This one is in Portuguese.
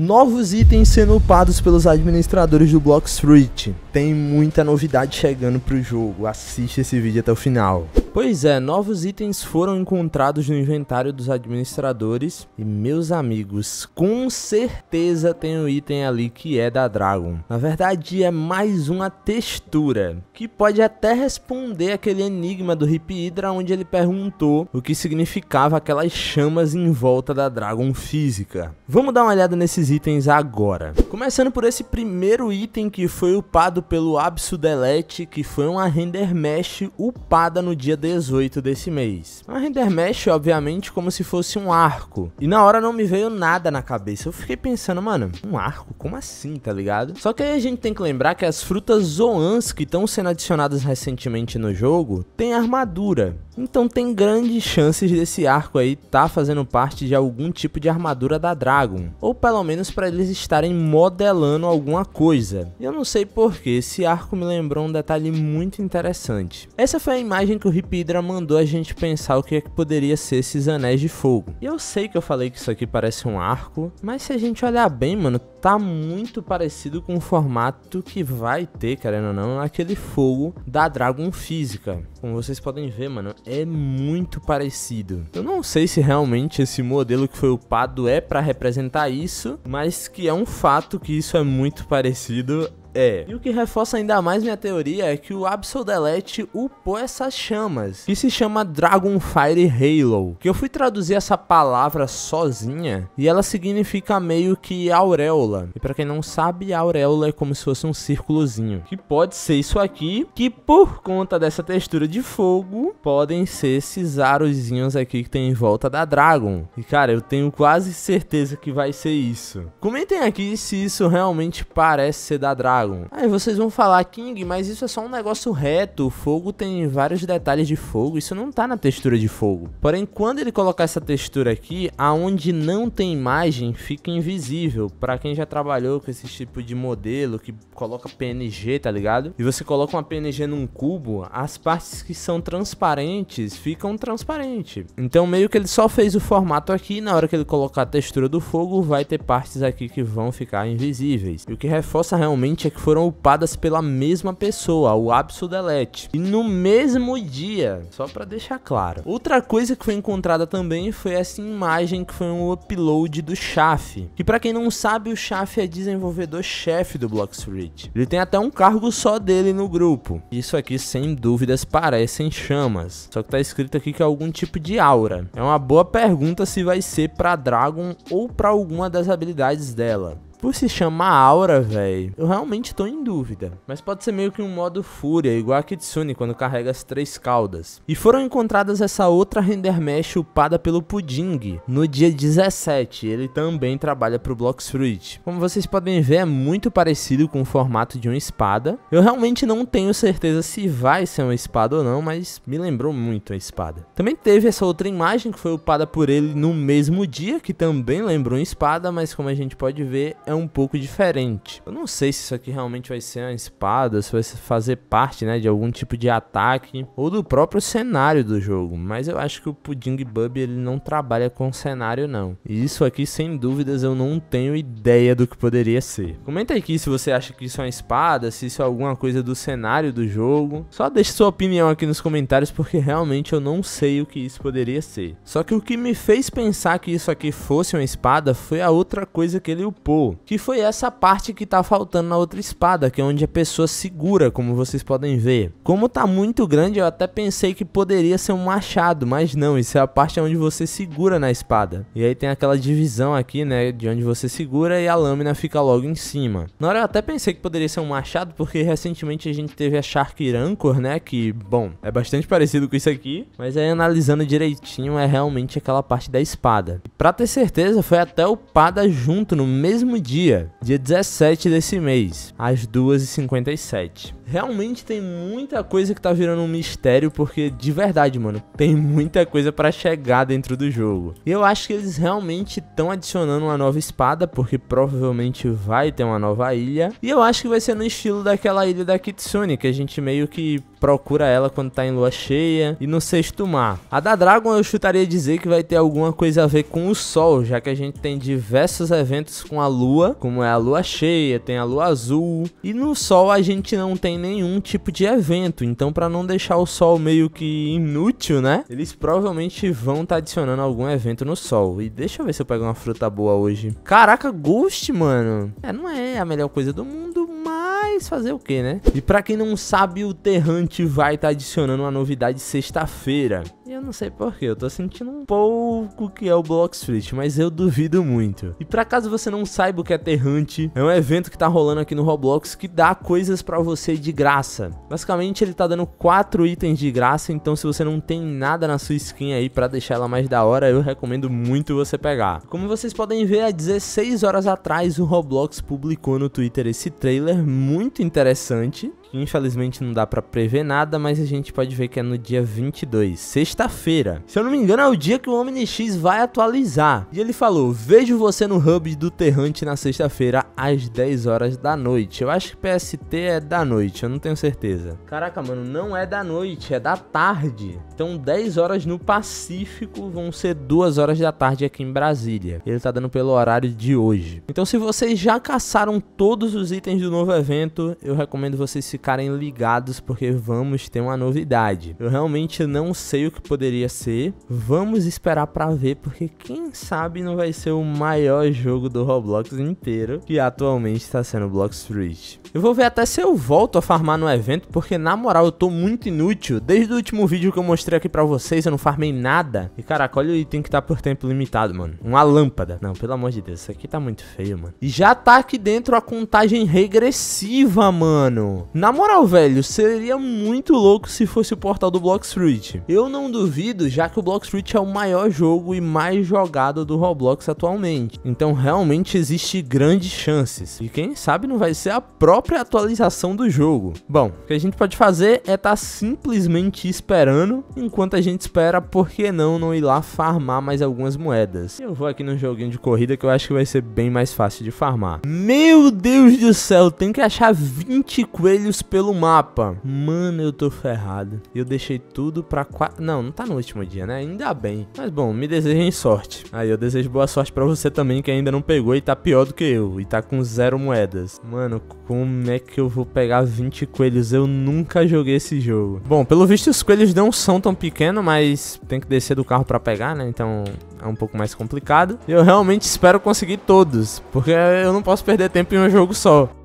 Novos itens sendo upados pelos administradores do Blox Fruit. Tem muita novidade chegando pro jogo, assiste esse vídeo até o final. Pois é, novos itens foram encontrados no inventário dos administradores e meus amigos, com certeza tem um item ali que é da Dragon. Na verdade é mais uma textura, que pode até responder aquele enigma do Hip Hydra onde ele perguntou o que significava aquelas chamas em volta da Dragon física. Vamos dar uma olhada nesses itens agora. Começando por esse primeiro item que foi upado pelo Absu Delete, que foi uma render mesh upada no dia 18 desse mês. A render obviamente, como se fosse um arco. E na hora não me veio nada na cabeça. Eu fiquei pensando, mano, um arco? Como assim, tá ligado? Só que aí a gente tem que lembrar que as frutas Zoans que estão sendo adicionadas recentemente no jogo têm armadura. Então tem grandes chances desse arco aí tá fazendo parte de algum tipo de armadura da Dragon, ou pelo menos para eles estarem modelando alguma coisa. E eu não sei porque esse arco me lembrou um detalhe muito interessante. Essa foi a imagem que o Hip Pidra mandou a gente pensar o que é que poderia ser esses anéis de fogo. E eu sei que eu falei que isso aqui parece um arco, mas se a gente olhar bem, mano, tá muito parecido com o formato que vai ter, querendo ou não, aquele fogo da Dragon Física. Como vocês podem ver, mano, é muito parecido. Eu não sei se realmente esse modelo que foi upado é para representar isso, mas que é um fato que isso é muito parecido, é. E o que reforça ainda mais minha teoria é que o Absol Delete upou essas chamas, que se chama Dragonfire Halo, que eu fui traduzir essa palavra sozinha e ela significa meio que auréola. E para quem não sabe, auréola é como se fosse um círculozinho, que pode ser isso aqui, que por conta dessa textura de fogo, podem ser esses arozinhos aqui que tem em volta da Dragon. E cara, eu tenho quase certeza que vai ser isso. Comentem aqui se isso realmente parece ser da Dragon. Dragon. Aí vocês vão falar, King, mas isso é só um negócio reto, o fogo tem vários detalhes de fogo, isso não tá na textura de fogo. Porém, quando ele colocar essa textura aqui, aonde não tem imagem, fica invisível. Pra quem já trabalhou com esse tipo de modelo, que coloca PNG, tá ligado? E você coloca uma PNG num cubo, as partes que são transparentes ficam transparentes. Então meio que ele só fez o formato aqui, na hora que ele colocar a textura do fogo, vai ter partes aqui que vão ficar invisíveis. E o que reforça realmente é que foram upadas pela mesma pessoa, o Absodelete. E no mesmo dia, só para deixar claro. Outra coisa que foi encontrada também foi essa imagem que foi um upload do Shaff. E para quem não sabe, o Shaff é desenvolvedor-chefe do Street. Ele tem até um cargo só dele no grupo. Isso aqui, sem dúvidas, parecem chamas. Só que tá escrito aqui que é algum tipo de aura. É uma boa pergunta se vai ser para Dragon ou para alguma das habilidades dela. Por se chamar Aura, velho, eu realmente tô em dúvida. Mas pode ser meio que um modo Fúria, igual a Kitsune quando carrega as três caudas. E foram encontradas essa outra render mesh upada pelo Pudding no dia 17. Ele também trabalha pro Blocks Fruit. Como vocês podem ver, é muito parecido com o formato de uma espada. Eu realmente não tenho certeza se vai ser uma espada ou não, mas me lembrou muito a espada. Também teve essa outra imagem que foi upada por ele no mesmo dia, que também lembrou uma espada, mas como a gente pode ver, é é um pouco diferente. Eu não sei se isso aqui realmente vai ser uma espada, se vai fazer parte, né, de algum tipo de ataque ou do próprio cenário do jogo, mas eu acho que o Pudding Bub ele não trabalha com cenário não. E isso aqui sem dúvidas eu não tenho ideia do que poderia ser. Comenta aqui se você acha que isso é uma espada, se isso é alguma coisa do cenário do jogo. Só deixe sua opinião aqui nos comentários porque realmente eu não sei o que isso poderia ser. Só que o que me fez pensar que isso aqui fosse uma espada foi a outra coisa que ele upou que foi essa parte que tá faltando na outra espada, que é onde a pessoa segura, como vocês podem ver. Como tá muito grande, eu até pensei que poderia ser um machado, mas não, isso é a parte onde você segura na espada. E aí tem aquela divisão aqui, né, de onde você segura e a lâmina fica logo em cima. Na hora eu até pensei que poderia ser um machado, porque recentemente a gente teve a Shark Rancor, né, que, bom, é bastante parecido com isso aqui, mas aí analisando direitinho é realmente aquela parte da espada. E pra ter certeza, foi até o Pada junto no mesmo dia, dia 17 desse mês, às 2h57 realmente tem muita coisa que tá virando um mistério, porque de verdade, mano, tem muita coisa para chegar dentro do jogo. E eu acho que eles realmente estão adicionando uma nova espada, porque provavelmente vai ter uma nova ilha. E eu acho que vai ser no estilo daquela ilha da Kitsune, que a gente meio que procura ela quando tá em lua cheia e no sexto mar. A da Dragon eu chutaria dizer que vai ter alguma coisa a ver com o sol, já que a gente tem diversos eventos com a lua, como é a lua cheia, tem a lua azul, e no sol a gente não tem tem nenhum tipo de evento, então para não deixar o sol meio que inútil, né? Eles provavelmente vão estar tá adicionando algum evento no sol. E deixa eu ver se eu pego uma fruta boa hoje. Caraca, Ghost, mano. É, não é a melhor coisa do mundo, mas fazer o que, né? E para quem não sabe, o Terrante vai estar tá adicionando uma novidade sexta-feira não sei porquê, eu tô sentindo um pouco que é o Bloxfleet, mas eu duvido muito. E pra caso você não saiba o que é Terrante, é um evento que tá rolando aqui no Roblox que dá coisas pra você de graça. Basicamente ele tá dando 4 itens de graça, então se você não tem nada na sua skin aí pra deixar ela mais da hora, eu recomendo muito você pegar. Como vocês podem ver, há 16 horas atrás o Roblox publicou no Twitter esse trailer muito interessante, Infelizmente não dá para prever nada, mas a gente pode ver que é no dia 22, sexta-feira. Se eu não me engano, é o dia que o OmniX vai atualizar. E ele falou: "Vejo você no hub do Terrante na sexta-feira às 10 horas da noite". Eu acho que PST é da noite, eu não tenho certeza. Caraca, mano, não é da noite, é da tarde. Então 10 horas no Pacífico vão ser 2 horas da tarde aqui em Brasília. Ele tá dando pelo horário de hoje. Então se vocês já caçaram todos os itens do novo evento, eu recomendo vocês se ficarem ligados porque vamos ter uma novidade. Eu realmente não sei o que poderia ser. Vamos esperar para ver porque quem sabe não vai ser o maior jogo do Roblox inteiro que atualmente está sendo Block Street. Eu vou ver até se eu volto a farmar no evento porque na moral eu tô muito inútil. Desde o último vídeo que eu mostrei aqui para vocês eu não farmei nada. E caraca, olha o item que tá por tempo limitado, mano. Uma lâmpada. Não, pelo amor de Deus, isso aqui tá muito feio, mano. E já tá aqui dentro a contagem regressiva, mano. Na na moral, velho, seria muito louco se fosse o portal do Fruit. Eu não duvido, já que o Fruit é o maior jogo e mais jogado do Roblox atualmente. Então realmente existe grandes chances. E quem sabe não vai ser a própria atualização do jogo. Bom, o que a gente pode fazer é estar tá simplesmente esperando, enquanto a gente espera, por que não não ir lá farmar mais algumas moedas. Eu vou aqui no joguinho de corrida que eu acho que vai ser bem mais fácil de farmar. Meu Deus do céu, tem que achar 20 coelhos olhos pelo mapa. Mano, eu tô ferrado. Eu deixei tudo pra quatro... Não, não tá no último dia, né? Ainda bem. Mas bom, me desejem sorte. Aí eu desejo boa sorte pra você também que ainda não pegou e tá pior do que eu. E tá com zero moedas. Mano, como é que eu vou pegar 20 coelhos? Eu nunca joguei esse jogo. Bom, pelo visto os coelhos não são tão pequenos, mas tem que descer do carro pra pegar, né? Então é um pouco mais complicado. E eu realmente espero conseguir todos, porque eu não posso perder tempo em um jogo só.